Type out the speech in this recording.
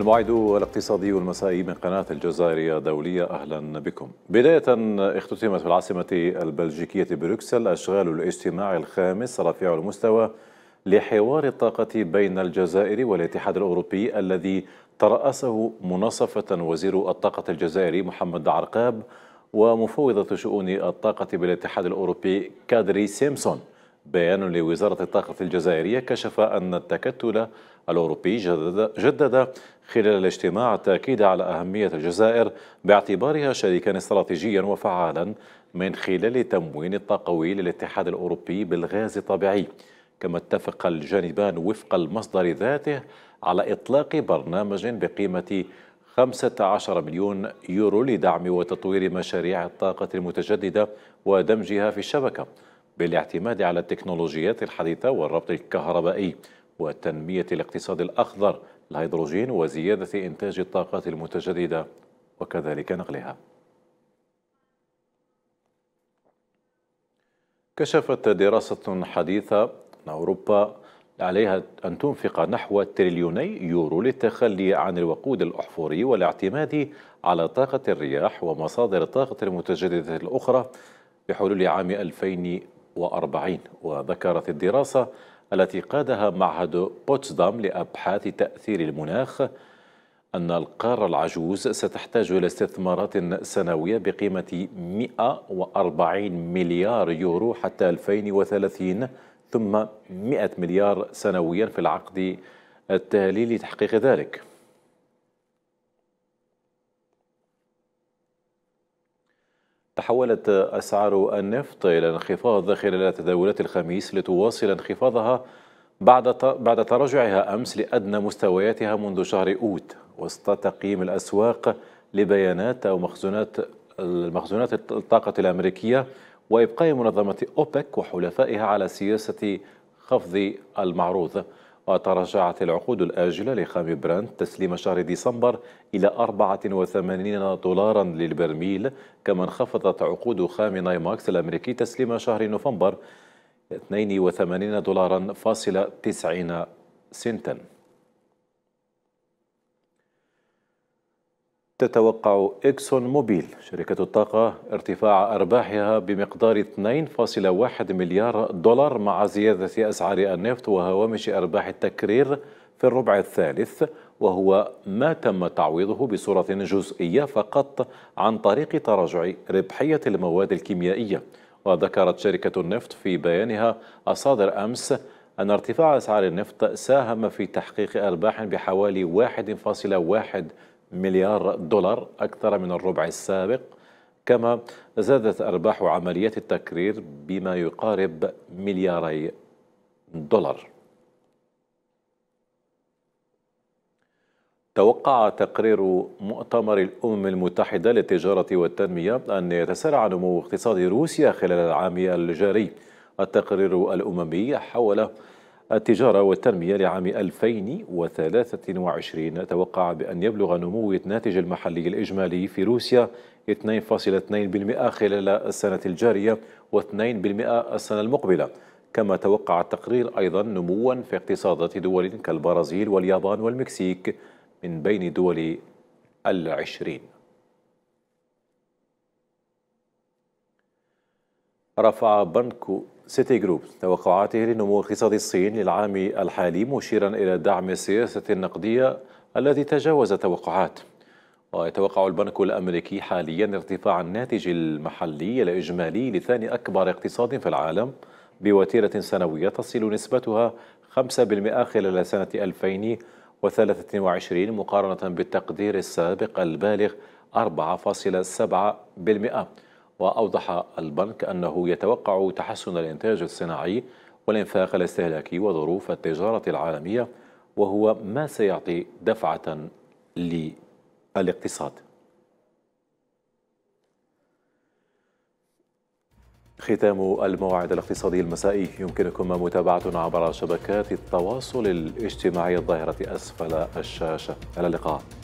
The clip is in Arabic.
الموعد الاقتصادي والمسائي من قناة الجزائرية دولية أهلا بكم بداية اختتمت في العاصمة البلجيكية بروكسل أشغال الاجتماع الخامس رفيع المستوى لحوار الطاقة بين الجزائر والاتحاد الأوروبي الذي ترأسه مناصفة وزير الطاقة الجزائري محمد عرقاب ومفوضة شؤون الطاقة بالاتحاد الأوروبي كادري سيمسون بيان لوزارة الطاقة الجزائرية كشف أن التكتل الأوروبي جدد, جدد خلال الاجتماع التأكيد على أهمية الجزائر باعتبارها شريكا استراتيجيا وفعالا من خلال تموين الطاقوي للاتحاد الأوروبي بالغاز الطبيعي كما اتفق الجانبان وفق المصدر ذاته على إطلاق برنامج بقيمة 15 مليون يورو لدعم وتطوير مشاريع الطاقة المتجددة ودمجها في الشبكة بالاعتماد على التكنولوجيات الحديثة والربط الكهربائي وتنمية الاقتصاد الأخضر الهيدروجين وزيادة إنتاج الطاقات المتجددة وكذلك نقلها كشفت دراسة حديثة أن أوروبا عليها أن تنفق نحو تريليوني يورو للتخلي عن الوقود الأحفوري والاعتماد على طاقة الرياح ومصادر الطاقة المتجددة الأخرى بحلول عام 2040 وذكرت الدراسة التي قادها معهد بوتسدام لأبحاث تأثير المناخ أن القارة العجوز ستحتاج إلى استثمارات سنوية بقيمة 140 مليار يورو حتى 2030 ثم 100 مليار سنويا في العقد التالي لتحقيق ذلك تحولت أسعار النفط إلى انخفاض خلال تداولات الخميس لتواصل انخفاضها بعد بعد تراجعها أمس لأدنى مستوياتها منذ شهر أوت وسط تقييم الأسواق لبيانات أو مخزونات المخزونات الطاقة الأمريكية وإبقاء منظمة أوبك وحلفائها على سياسة خفض المعروض وتراجعت العقود الآجلة لخام برانت تسليم شهر ديسمبر إلى 84 دولارا للبرميل كما انخفضت عقود خام نايماكس الأمريكي تسليم شهر نوفمبر 82 دولارا فاصلة 90 سنتا تتوقع إكسون موبيل شركة الطاقة ارتفاع أرباحها بمقدار 2.1 مليار دولار مع زيادة أسعار النفط وهوامش أرباح التكرير في الربع الثالث وهو ما تم تعويضه بصورة جزئية فقط عن طريق تراجع ربحية المواد الكيميائية وذكرت شركة النفط في بيانها الصادر أمس أن ارتفاع أسعار النفط ساهم في تحقيق أرباح بحوالي 1.1 مليار دولار أكثر من الربع السابق كما زادت أرباح عمليات التكرير بما يقارب ملياري دولار توقع تقرير مؤتمر الأمم المتحدة للتجارة والتنمية أن يتسارع نمو اقتصاد روسيا خلال العام الجاري التقرير الأممي حول التجارة والتنمية لعام 2023 توقع بأن يبلغ نمو الناتج المحلي الإجمالي في روسيا 2.2% خلال السنة الجارية و2% السنة المقبلة كما توقع التقرير أيضا نموا في اقتصادات دول كالبرازيل واليابان والمكسيك من بين دول العشرين رفع بنك سيتي جروب توقعاته لنمو اقتصاد الصين للعام الحالي مشيرا إلى دعم السياسة النقدية التي تجاوز توقعات ويتوقع البنك الأمريكي حاليا ارتفاع الناتج المحلي الإجمالي لثاني أكبر اقتصاد في العالم بوتيرة سنوية تصل نسبتها 5% خلال سنة 2023 مقارنة بالتقدير السابق البالغ 4.7% وأوضح البنك أنه يتوقع تحسن الإنتاج الصناعي والإنفاق الاستهلاكي وظروف التجارة العالمية وهو ما سيعطي دفعة للاقتصاد ختام الموعد الاقتصادي المسائي يمكنكم متابعتنا عبر شبكات التواصل الاجتماعي الظاهرة أسفل الشاشة إلى اللقاء